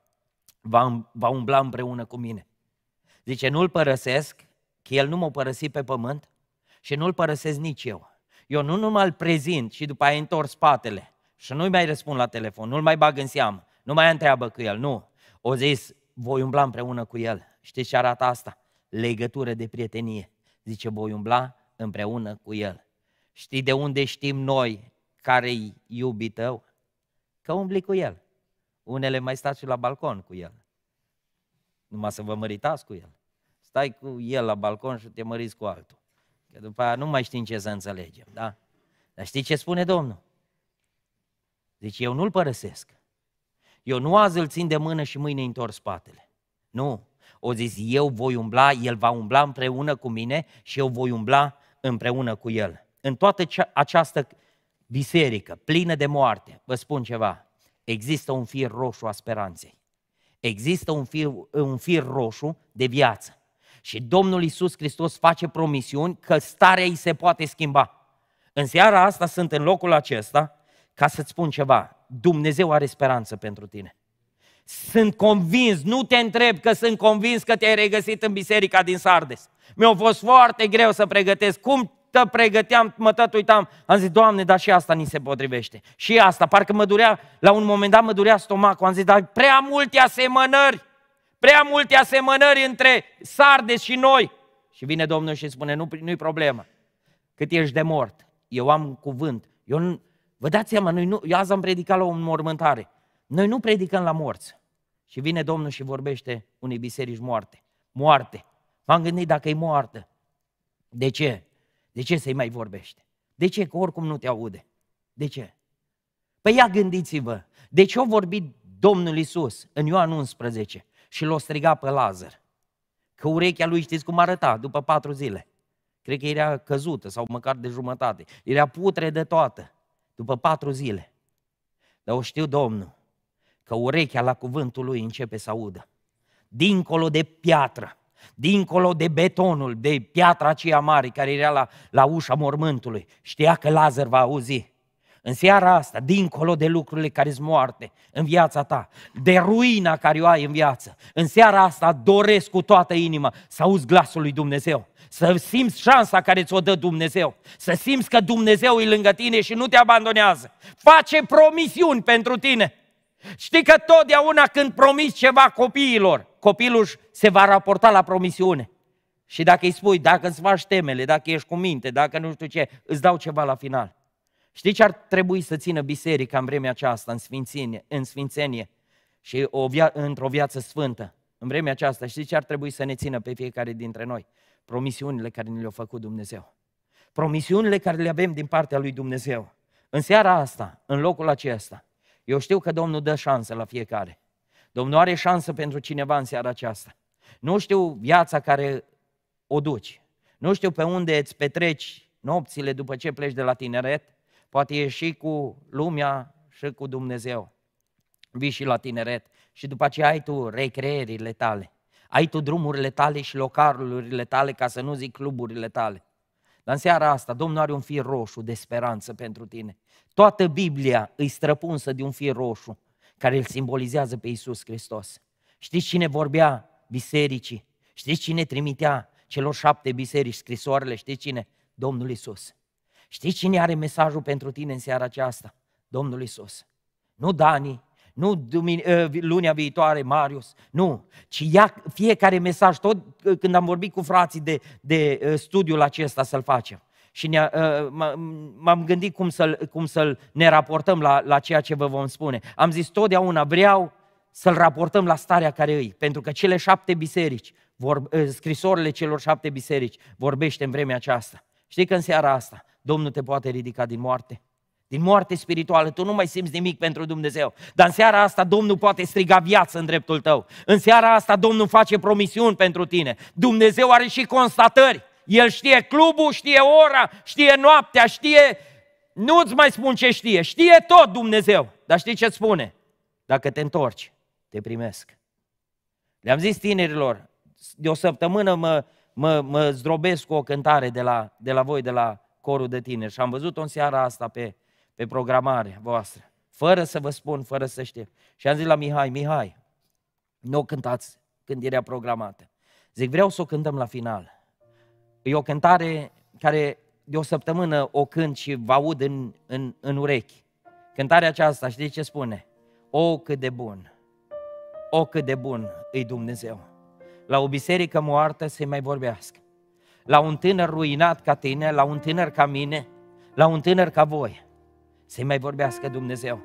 va, va umbla împreună cu mine. Zice, nu-l părăsesc, că el nu m-a părăsit pe pământ și nu-l părăsesc nici eu. Eu nu numai îl prezint și după aia întorc spatele și nu-i mai răspund la telefon, nu-l mai bag în seamă, nu mai întreabă cu el, nu. O zis, voi umbla împreună cu el. Știți ce arată asta? Legătură de prietenie. Zice, voi umbla împreună cu El. Știi de unde știm noi care-i iubii tău? Că umbli cu El. Unele mai stați și la balcon cu El. Numai să vă măritați cu El. Stai cu El la balcon și te măriți cu altul. Că după aia nu mai știm ce să înțelegem, da? Dar știi ce spune Domnul? Deci eu nu-l părăsesc. Eu nu azi îl țin de mână și mâine întorc spatele. Nu. O zis, eu voi umbla, el va umbla împreună cu mine și eu voi umbla împreună cu el. În toată această biserică plină de moarte, vă spun ceva, există un fir roșu a speranței. Există un fir, un fir roșu de viață. Și Domnul Isus Hristos face promisiuni că starea îi se poate schimba. În seara asta sunt în locul acesta ca să-ți spun ceva. Dumnezeu are speranță pentru tine. Sunt convins, nu te întreb că sunt convins că te-ai regăsit în biserica din Sardes. Mi-a fost foarte greu să pregătesc. Cum te pregăteam, mă tot uitam. Am zis, Doamne, dar și asta ni se potrivește. Și asta, parcă mă durea, la un moment dat mă durea stomacul. Am zis, dar prea multe asemănări, prea multe asemănări între Sardes și noi. Și vine Domnul și spune, nu, nu-i problemă, cât ești de mort, eu am un cuvânt. Eu nu, vă dați seama, noi nu, eu azi am predicat la o mormântare. Noi nu predicăm la morți. Și vine Domnul și vorbește unei biserici moarte. Moarte. M-am gândit dacă e moartă. De ce? De ce să-i mai vorbește? De ce? Că oricum nu te aude. De ce? Păi ia gândiți-vă. De ce a vorbit Domnul Isus în Ioan 11 și l-a strigat pe Lazar? Că urechea lui știți cum arăta după patru zile. Cred că era căzută sau măcar de jumătate. Era putre de toată după patru zile. Dar o știu Domnul că urechea la cuvântul lui începe să audă. Dincolo de piatră, dincolo de betonul, de piatra aceea mare care era la, la ușa mormântului, știa că Lazar va auzi. În seara asta, dincolo de lucrurile care sunt moarte în viața ta, de ruina care o ai în viață, în seara asta doresc cu toată inima să auzi glasul lui Dumnezeu, să simți șansa care ți-o dă Dumnezeu, să simți că Dumnezeu e lângă tine și nu te abandonează. Face promisiuni pentru tine. Știi că totdeauna când promiți ceva copiilor, copilul se va raporta la promisiune. Și dacă îi spui, dacă îți faci temele, dacă ești cu minte, dacă nu știu ce, îți dau ceva la final. Știi ce ar trebui să țină biserica în vremea aceasta, în sfințenie, în sfințenie și o via- într-o viață sfântă? În vremea aceasta, știi ce ar trebui să ne țină pe fiecare dintre noi? Promisiunile care ne le-a făcut Dumnezeu. Promisiunile care le avem din partea lui Dumnezeu. În seara asta, în locul acesta, eu știu că Domnul dă șansă la fiecare. Domnul are șansă pentru cineva în seara aceasta. Nu știu viața care o duci. Nu știu pe unde îți petreci nopțile după ce pleci de la tineret. Poate e și cu lumea și cu Dumnezeu. Vii și la tineret și după aceea ai tu recreerile tale. Ai tu drumurile tale și localurile tale, ca să nu zic cluburile tale. Dar în seara asta, Domnul are un fir roșu de speranță pentru tine. Toată Biblia îi străpunsă de un fir roșu care îl simbolizează pe Isus Hristos. Știți cine vorbea bisericii? Știți cine trimitea celor șapte biserici scrisoarele? Știți cine? Domnul Isus. Știți cine are mesajul pentru tine în seara aceasta? Domnul Isus. Nu Dani, nu ă, lunea viitoare, Marius, nu, ci ia fiecare mesaj, tot ă, când am vorbit cu frații de, de ă, studiul acesta să-l facem. Și ne, m-am gândit cum să-l, cum să-l ne raportăm la, la ceea ce vă vom spune. Am zis totdeauna, vreau să-l raportăm la starea care îi, pentru că cele șapte biserici, vor, scrisorile celor șapte biserici vorbește în vremea aceasta. Știi că în seara asta Domnul te poate ridica din moarte? din moarte spirituală, tu nu mai simți nimic pentru Dumnezeu. Dar în seara asta Domnul poate striga viață în dreptul tău. În seara asta Domnul face promisiuni pentru tine. Dumnezeu are și constatări. El știe clubul, știe ora, știe noaptea, știe... Nu-ți mai spun ce știe, știe tot Dumnezeu. Dar știi ce spune? Dacă te întorci, te primesc. Le-am zis tinerilor, de o săptămână mă, mă, mă zdrobesc cu o cântare de la, de la voi, de la corul de tineri. Și am văzut-o în seara asta pe, pe programare voastră, fără să vă spun, fără să știu. Și am zis la Mihai, Mihai, nu o cântați era programată. Zic, vreau să o cântăm la final. E o cântare care de o săptămână o cânt și vă aud în, în, în urechi. Cântarea aceasta, știți ce spune? O, cât de bun! O, cât de bun îi Dumnezeu! La o biserică moartă se mai vorbească. La un tânăr ruinat ca tine, la un tânăr ca mine, la un tânăr ca voi să-i mai vorbească Dumnezeu.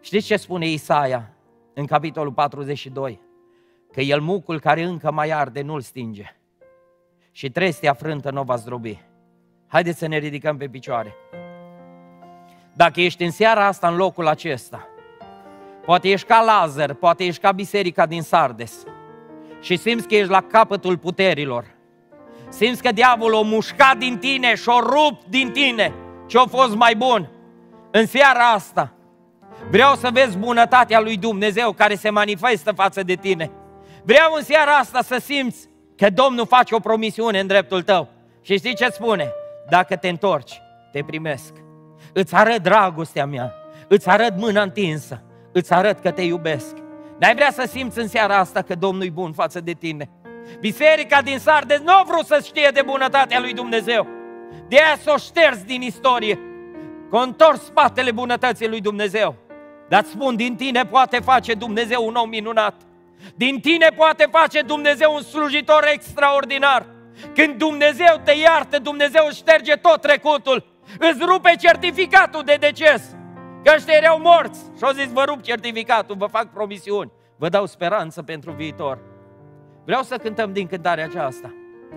Știți ce spune Isaia în capitolul 42? Că el mucul care încă mai arde nu-l stinge și trestea frântă nu o va zdrobi. Haideți să ne ridicăm pe picioare. Dacă ești în seara asta în locul acesta, poate ești ca Lazar, poate ești ca biserica din Sardes și simți că ești la capătul puterilor, simți că diavolul o mușcat din tine și o rupt din tine ce o fost mai bun, în seara asta vreau să vezi bunătatea lui Dumnezeu care se manifestă față de tine. Vreau în seara asta să simți că Domnul face o promisiune în dreptul tău. Și știi ce spune? Dacă te întorci, te primesc. Îți arăt dragostea mea, îți arăt mâna întinsă, îți arăt că te iubesc. N-ai vrea să simți în seara asta că Domnul e bun față de tine. Biserica din Sardes nu a vrut să știe de bunătatea lui Dumnezeu. De aia s-o șters din istorie. Contor spatele bunătății lui Dumnezeu. Dar spun, din tine poate face Dumnezeu un om minunat. Din tine poate face Dumnezeu un slujitor extraordinar. Când Dumnezeu te iartă, Dumnezeu șterge tot trecutul. Îți rupe certificatul de deces. Că ăștia erau morți. Și au zis, vă rup certificatul, vă fac promisiuni. Vă dau speranță pentru viitor. Vreau să cântăm din cântarea aceasta.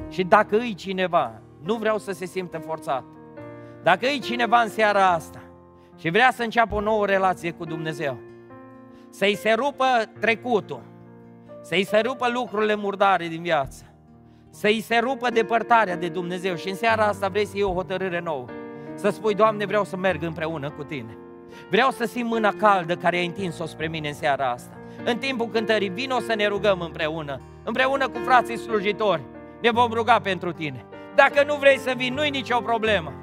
Și dacă îi cineva, nu vreau să se simtă forțat. Dacă e cineva în seara asta și vrea să înceapă o nouă relație cu Dumnezeu, să-i se rupă trecutul, să-i se rupă lucrurile murdare din viață, să-i se rupă depărtarea de Dumnezeu și în seara asta vrei să iei o hotărâre nouă, să spui, Doamne, vreau să merg împreună cu Tine. Vreau să simt mâna caldă care ai întins-o spre mine în seara asta. În timpul cântării, vino să ne rugăm împreună, împreună cu frații slujitori. Ne vom ruga pentru tine. Dacă nu vrei să vii, nu-i nicio problemă.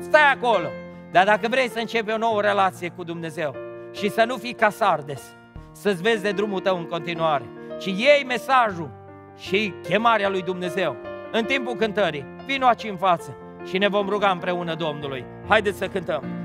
Stai acolo. Dar dacă vrei să începi o nouă relație cu Dumnezeu și să nu fii ca Sardes, să-ți vezi de drumul tău în continuare, ci iei mesajul și chemarea lui Dumnezeu în timpul cântării. Vino aici în față și ne vom ruga împreună Domnului. Haideți să cântăm!